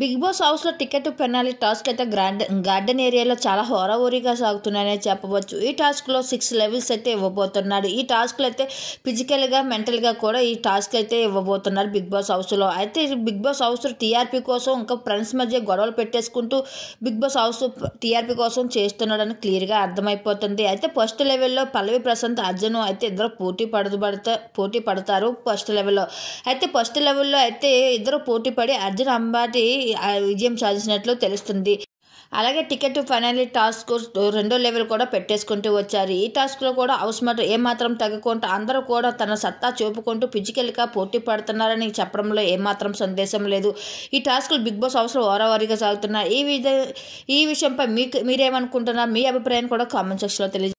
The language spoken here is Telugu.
బిగ్ బాస్ హౌస్లో టికెట్ పెనాలి టాస్క్ అయితే గ్రాండ్ గార్డెన్ ఏరియాలో చాలా హోరవోరీగా సాగుతున్నాయని చెప్పవచ్చు ఈ టాస్క్లో సిక్స్ లెవెల్స్ అయితే ఇవ్వబోతున్నాడు ఈ టాస్క్లు అయితే ఫిజికల్గా మెంటల్గా కూడా ఈ టాస్క్ అయితే ఇవ్వబోతున్నారు బిగ్ బాస్ హౌస్లో అయితే బిగ్ బాస్ హౌస్ టీఆర్పీ కోసం ఇంకా ఫ్రెండ్స్ మధ్య గొడవలు పెట్టేసుకుంటూ బిగ్ బాస్ హౌస్ టీఆర్పీ కోసం చేస్తున్నాడని క్లియర్గా అర్థమైపోతుంది అయితే ఫస్ట్ లెవెల్లో పల్లవి ప్రశాంత్ అర్జున్ అయితే ఇద్దరు పోటీ పడతా పోటీ పడతారు ఫస్ట్ లెవెల్లో అయితే ఫస్ట్ లెవెల్లో అయితే ఇద్దరు పోటీ పడి అర్జున్ అంబాటి విజయం సాధించినట్లు తెలుస్తుంది అలాగే టికెట్ ఫైనల్ టాస్క్ రెండో లెవెల్ కూడా పెట్టేసుకుంటూ వచ్చారు ఈ టాస్క్లో కూడా హౌస్ మేట్ ఏమాత్రం తగ్గకుండా అందరూ కూడా తన సత్తా చూపుకుంటూ ఫిజికల్గా పోటీ పడుతున్నారని చెప్పడంలో ఏమాత్రం సందేశం లేదు ఈ టాస్క్లు బిగ్ బాస్ హౌస్లో ఓరవారిగా సాగుతున్నాయి ఈ విధ ఈ విషయంపై మీకు మీరేమనుకుంటున్నారు మీ అభిప్రాయం కూడా కామెంట్ సెక్షన్లో తెలియజే